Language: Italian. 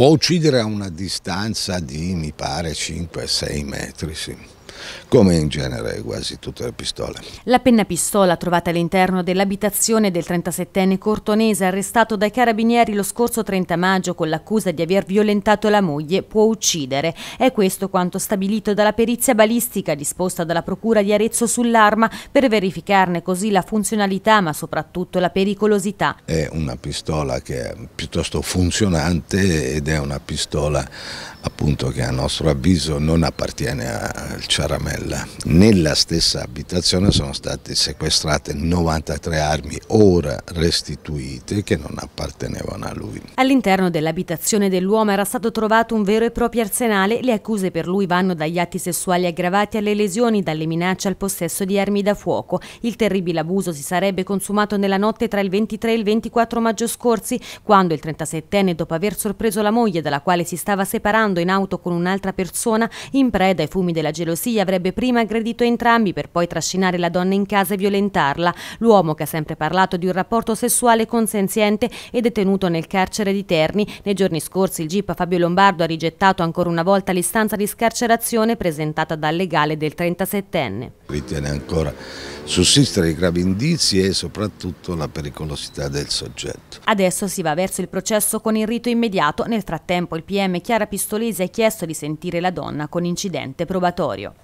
può uccidere a una distanza di, mi pare, 5-6 metri, sì come in genere quasi tutte le pistole. La penna pistola trovata all'interno dell'abitazione del 37enne cortonese arrestato dai carabinieri lo scorso 30 maggio con l'accusa di aver violentato la moglie può uccidere. È questo quanto stabilito dalla perizia balistica disposta dalla Procura di Arezzo sull'arma per verificarne così la funzionalità ma soprattutto la pericolosità. È una pistola che è piuttosto funzionante ed è una pistola appunto che a nostro avviso non appartiene al centro Ciaramella. Nella stessa abitazione sono state sequestrate 93 armi ora restituite che non appartenevano a lui. All'interno dell'abitazione dell'uomo era stato trovato un vero e proprio arsenale. Le accuse per lui vanno dagli atti sessuali aggravati alle lesioni, dalle minacce al possesso di armi da fuoco. Il terribile abuso si sarebbe consumato nella notte tra il 23 e il 24 maggio scorsi, quando il 37enne, dopo aver sorpreso la moglie dalla quale si stava separando in auto con un'altra persona, in preda ai fumi della gelosia, polizia avrebbe prima aggredito entrambi per poi trascinare la donna in casa e violentarla. L'uomo, che ha sempre parlato di un rapporto sessuale consenziente, è detenuto nel carcere di Terni. Nei giorni scorsi il GIP Fabio Lombardo ha rigettato ancora una volta l'istanza di scarcerazione presentata dal legale del 37enne. Ritiene ancora sussistere i gravi indizi e soprattutto la pericolosità del soggetto. Adesso si va verso il processo con il rito immediato. Nel frattempo il PM Chiara Pistolese ha chiesto di sentire la donna con incidente probatorio.